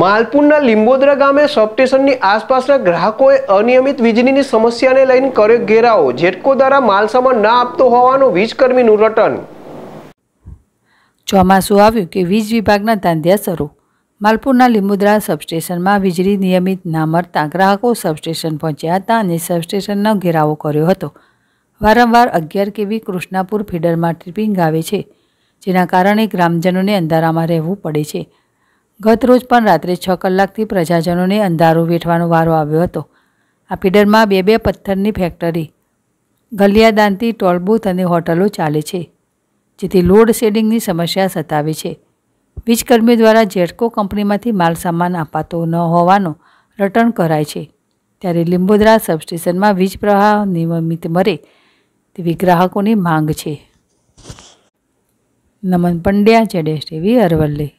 માલપુરના લીંબોદરા ગામે સબસ્ટેશનની આસપાસના ગ્રાહકોએ અનિયમિત વીજળીની સમસ્યાને લઈને કર્યો ઘેરાવો જેટકો દ્વારા માલસામાન ના આપતો હોવાનું વીજકર્મીનું રટન ચોમાસું આવ્યું કે વીજ વિભાગના ધાંધ્યા માલપુરના લીંબોદરા સબસ્ટેશનમાં વીજળી નિયમિત ના મળતા ગ્રાહકો સબસ્ટેશન પહોંચ્યા હતા અને સબસ્ટેશનનો ઘેરાવો કર્યો હતો વારંવાર અગિયાર કેવી કૃષ્ણાપુર ફીડરમાં ટ્રીપિંગ આવે છે જેના કારણે ગ્રામજનોને અંધારામાં રહેવું પડે છે ગત રોજ પણ રાત્રે છ કલાકથી પ્રજાજનોને અંધારું વેઠવાનો વારો આવ્યો હતો આ પીડરમાં બે બે પથ્થરની ફેક્ટરી ગલિયાદાનથી ટોલબૂથ અને હોટલો ચાલે છે જેથી લોડ શેડિંગની સમસ્યા સતાવે છે વીજકર્મીઓ દ્વારા જેટકો કંપનીમાંથી માલસામાન અપાતો ન હોવાનો રટણ કરાય છે ત્યારે લીંબોદરા સબસ્ટેશનમાં વીજ પ્રવાહ નિયમિત મરે તેવી ગ્રાહકોની માંગ છે નમન પંડ્યા જડેશ ટીવી અરવલ્લી